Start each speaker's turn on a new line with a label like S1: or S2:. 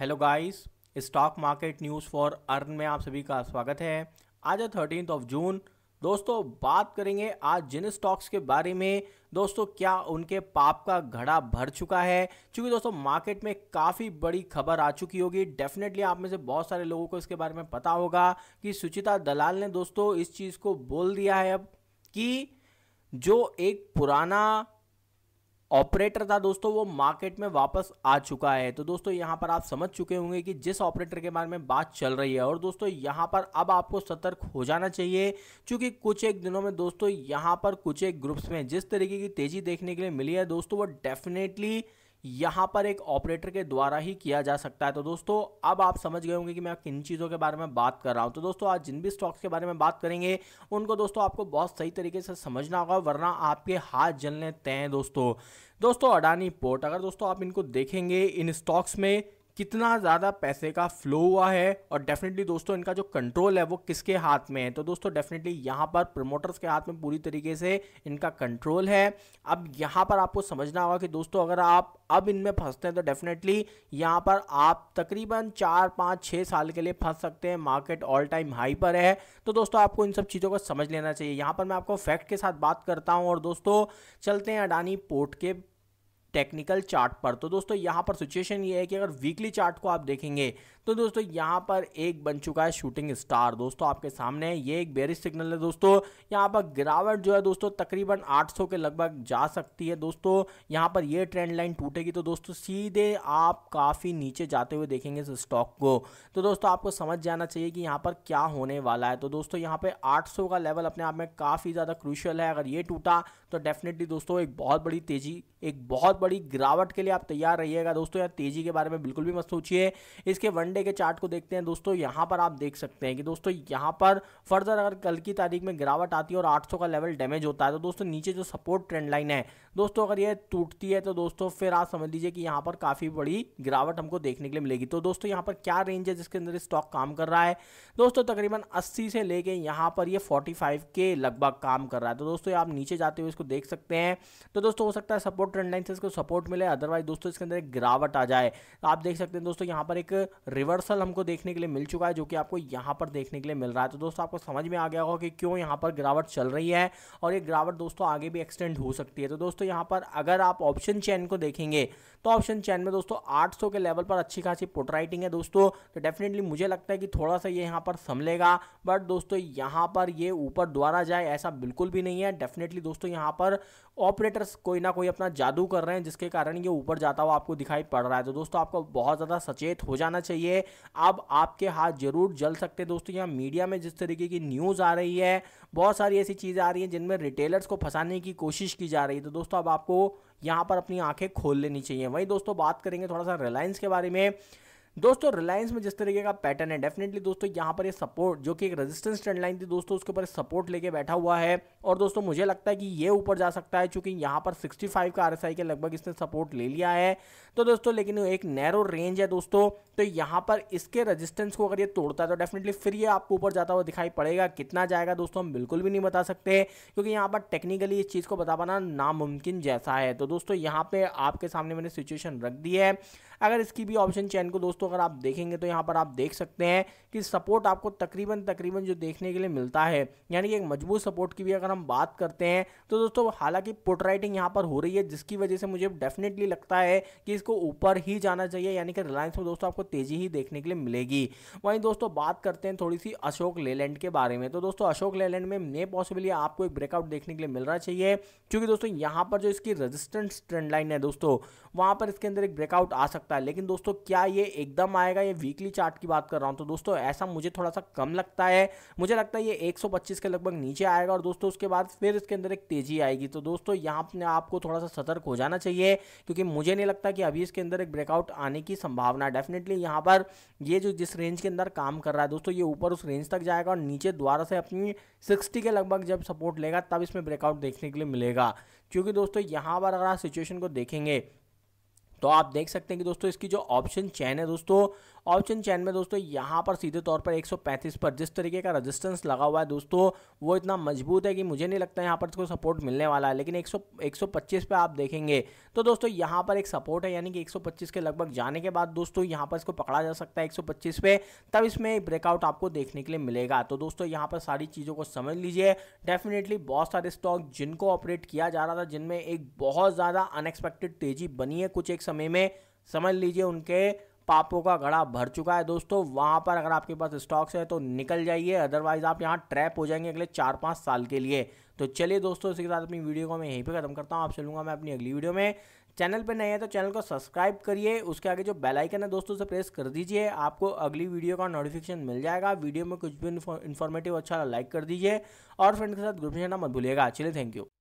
S1: hello guys stock market news for earn में आप सभी का स्वागत है आज है थर्टीन ऑफ जून दोस्तों बात करेंगे आज जिन स्टॉक्स के बारे में दोस्तों क्या उनके पाप का घड़ा भर चुका है क्योंकि दोस्तों मार्केट में काफ़ी बड़ी खबर आ चुकी होगी डेफिनेटली आप में से बहुत सारे लोगों को इसके बारे में पता होगा कि सुचिता दलाल ने दोस्तों इस चीज़ को बोल दिया है अब कि जो एक पुराना ऑपरेटर था दोस्तों वो मार्केट में वापस आ चुका है तो दोस्तों यहाँ पर आप समझ चुके होंगे कि जिस ऑपरेटर के बारे में बात चल रही है और दोस्तों यहाँ पर अब आपको सतर्क हो जाना चाहिए क्योंकि कुछ एक दिनों में दोस्तों यहाँ पर कुछ एक ग्रुप्स में जिस तरीके की तेजी देखने के लिए मिली है दोस्तों वो डेफिनेटली यहाँ पर एक ऑपरेटर के द्वारा ही किया जा सकता है तो दोस्तों अब आप समझ गए होंगे कि मैं किन चीज़ों के बारे में बात कर रहा हूँ तो दोस्तों आज जिन भी स्टॉक्स के बारे में बात करेंगे उनको दोस्तों आपको बहुत सही तरीके से समझना होगा वरना आपके हाथ जलने तय दोस्तों दोस्तों अडानी पोर्ट अगर दोस्तों आप इनको देखेंगे इन स्टॉक्स में कितना ज़्यादा पैसे का फ्लो हुआ है और डेफिनेटली दोस्तों इनका जो कंट्रोल है वो किसके हाथ में है तो दोस्तों डेफिनेटली यहाँ पर प्रमोटर्स के हाथ में पूरी तरीके से इनका कंट्रोल है अब यहाँ पर आपको समझना होगा कि दोस्तों अगर आप अब इनमें फंसते हैं तो डेफिनेटली यहाँ पर आप तकरीबन चार पाँच छः साल के लिए फंस सकते हैं मार्केट ऑल टाइम हाई पर है तो दोस्तों आपको इन सब चीज़ों को समझ लेना चाहिए यहाँ पर मैं आपको फैक्ट के साथ बात करता हूँ और दोस्तों चलते हैं अडानी पोर्ट के टेक्निकल चार्ट पर तो दोस्तों यहाँ पर सिचुएशन ये है कि अगर वीकली चार्ट को आप देखेंगे तो दोस्तों यहाँ पर एक बन चुका है शूटिंग स्टार दोस्तों आपके सामने ये एक बेरिस सिग्नल है दोस्तों यहाँ पर गिरावट जो है दोस्तों तकरीबन 800 के लगभग जा सकती है दोस्तों यहाँ पर ये ट्रेंड लाइन टूटेगी तो दोस्तों सीधे आप काफ़ी नीचे जाते हुए देखेंगे इस स्टॉक को तो दोस्तों आपको समझ जाना चाहिए कि यहाँ पर क्या होने वाला है तो दोस्तों यहाँ पर आठ का लेवल अपने आप में काफ़ी ज़्यादा क्रूशल है अगर ये टूटा तो डेफिनेटली दोस्तों एक बहुत बड़ी तेज़ी एक बहुत बड़ी गिरावट के लिए आप तैयार रहिएगा दोस्तों यार तेजी के बारे में बिल्कुल भी मत सोचिए इसके वनडे के चार्ट को देखते हैं दोस्तों यहाँ पर आप देख सकते हैं कि दोस्तों यहाँ पर फर्दर अगर कल की तारीख में गिरावट आती है और आठ का लेवल डैमेज होता है तो दोस्तों नीचे जो सपोर्ट ट्रेंड लाइन है दोस्तों अगर ये टूटती है तो दोस्तों फिर आप समझ लीजिए कि यहाँ पर काफ़ी बड़ी गिरावट हमको देखने के लिए मिलेगी तो दोस्तों यहाँ पर क्या रेंज है जिसके अंदर स्टॉक काम कर रहा है दोस्तों तकरीबन अस्सी से लेके यहाँ पर ये फोर्टी के लगभग काम कर रहा है तो दोस्तों आप नीचे जाते हुए इसको देख सकते हैं तो दोस्तों हो सकता है सपोर्ट ट्रेंड लाइन से इसको सपोर्ट मिले अदरवाइज दोस्तों इसके अंदर एक गिरावट आ जाए तो आप देख सकते हैं दोस्तों यहाँ पर एक रिवर्सल हमको देखने के लिए मिल चुका है जो कि आपको यहाँ पर देखने के लिए मिल रहा है तो दोस्तों आपको समझ में आ गया होगा कि क्यों यहाँ पर गिरावट चल रही है और ये गिरावट दोस्तों आगे भी एक्सटेंड हो सकती है तो दोस्तों यहाँ पर अगर आप ऑप्शन चैन को देखेंगे तो ऑप्शन चैन में दोस्तों आठ के लेवल पर अच्छी खासी पुट राइटिंग है दोस्तों तो डेफिनेटली मुझे लगता है कि थोड़ा सा ये यहाँ पर संभलेगा बट दोस्तों यहाँ पर ये ऊपर द्वारा जाए ऐसा बिल्कुल भी नहीं है डेफिनेटली दोस्तों यहाँ पर ऑपरेटर्स कोई ना कोई अपना जादू कर रहे हैं हैं जिसके कारण ये ऊपर जाता हुआ आपको दिखाई पड़ रहा है तो दोस्तों आपको बहुत ज़्यादा सचेत हो जाना चाहिए अब आपके हाथ जरूर जल सकते हैं दोस्तों यहाँ मीडिया में जिस तरीके की न्यूज़ आ रही है बहुत सारी ऐसी चीज़ें आ रही हैं जिनमें रिटेलर्स को फंसाने की कोशिश की जा रही है तो दोस्तों अब आपको यहाँ पर अपनी आँखें खोल लेनी चाहिए वहीं दोस्तों बात करेंगे थोड़ा सा रिलायंस के बारे में दोस्तों रिलायंस में जिस तरीके का पैटर्न है डेफिनेटली दोस्तों यहाँ पर ये सपोर्ट जो कि एक रेजिस्टेंस ट्रेंड लाइन थी दोस्तों उसके ऊपर सपोर्ट लेके बैठा हुआ है और दोस्तों मुझे लगता है कि ये ऊपर जा सकता है चूंकि यहाँ पर 65 का आरएसआई के लगभग इसने सपोर्ट ले लिया है तो दोस्तों लेकिन एक नैरो रेंज है दोस्तों तो यहाँ पर इसके रजिस्टेंस को अगर ये तोड़ता है तो डेफिनेटली फिर ये आपको ऊपर जाता हुआ दिखाई पड़ेगा कितना जाएगा दोस्तों हम बिल्कुल भी नहीं बता सकते क्योंकि यहाँ पर टेक्निकली इस चीज़ को बता पाना नामुमकिन जैसा है तो दोस्तों यहाँ पे आपके सामने मैंने सिचुएशन रख दी है अगर इसकी भी ऑप्शन चैन को दोस्तों अगर आप देखेंगे तो यहाँ पर आप देख सकते हैं कि सपोर्ट आपको तकरीबन तकरीबन जो देखने के लिए मिलता है यानी कि एक मजबूत सपोर्ट की भी अगर हम बात करते हैं तो दोस्तों हालांकि पुट राइटिंग यहाँ पर हो रही है जिसकी वजह से मुझे डेफिनेटली लगता है कि इसको ऊपर ही जाना चाहिए यानी कि रिलायंस में दोस्तों आपको तेजी ही देखने के लिए मिलेगी वहीं दोस्तों बात करते हैं थोड़ी सी अशोक लेलैंड के बारे में तो दोस्तों अशोक लेलैंड में मे पॉसिबली आपको एक ब्रेकआउट देखने के लिए मिल रहा चाहिए क्योंकि दोस्तों यहाँ पर जो इसकी रजिस्टेंस ट्रेंड लाइन है दोस्तों वहाँ पर इसके अंदर एक ब्रेकआउट आ सकता है लेकिन दोस्तों क्या ये एक एकदम आएगा ये वीकली चार्ट की बात कर रहा हूँ तो दोस्तों ऐसा मुझे थोड़ा सा कम लगता है मुझे लगता है ये 125 के लगभग नीचे आएगा और दोस्तों उसके बाद फिर इसके अंदर एक तेजी आएगी तो दोस्तों यहाँ अपने आपको थोड़ा सा सतर्क हो जाना चाहिए क्योंकि मुझे नहीं लगता कि अभी इसके अंदर एक ब्रेकआउट आने की संभावना है डेफिनेटली यहाँ पर ये जो जिस रेंज के अंदर काम कर रहा है दोस्तों ये ऊपर उस रेंज तक जाएगा और नीचे द्वारा से अपनी सिक्सटी के लगभग जब सपोर्ट लेगा तब इसमें ब्रेकआउट देखने के लिए मिलेगा क्योंकि दोस्तों यहाँ पर अगर आप सिचुएशन को देखेंगे तो आप देख सकते हैं कि दोस्तों इसकी जो ऑप्शन चैन है दोस्तों ऑप्शन चैन में दोस्तों यहाँ पर सीधे तौर पर 135 पर जिस तरीके का रजिस्टेंस लगा हुआ है दोस्तों वो इतना मजबूत है कि मुझे नहीं लगता यहाँ पर इसको सपोर्ट मिलने वाला है लेकिन 100 125 पे आप देखेंगे तो दोस्तों यहाँ पर एक सपोर्ट है यानी कि 125 के लगभग जाने के बाद दोस्तों यहाँ पर इसको पकड़ा जा सकता है एक पे तब इसमें ब्रेकआउट आपको देखने के लिए मिलेगा तो दोस्तों यहाँ पर सारी चीज़ों को समझ लीजिए डेफिनेटली बहुत सारे स्टॉक जिनको ऑपरेट किया जा रहा था जिनमें एक बहुत ज़्यादा अनएक्सपेक्टेड तेजी बनी है कुछ एक समय में समझ लीजिए उनके पापों का घड़ा भर चुका है दोस्तों वहाँ पर अगर आपके पास स्टॉक्स है तो निकल जाइए अदरवाइज आप यहाँ ट्रैप हो जाएंगे अगले चार पाँच साल के लिए तो चलिए दोस्तों इसके साथ अपनी वीडियो को मैं यहीं पर खत्म करता हूँ आप चलूँगा मैं अपनी अगली वीडियो में चैनल पर नए हैं तो चैनल को सब्सक्राइब करिए उसके आगे जो बेल आइकन है दोस्तों उसे प्रेस कर दीजिए आपको अगली वीडियो का नोटिफिकेशन मिल जाएगा वीडियो में कुछ भी इन्फॉर्मेटिव अच्छा लाइक कर दीजिए और फ्रेंड के साथ ग्रुप में जाना मत भूलिएगा चलिए थैंक यू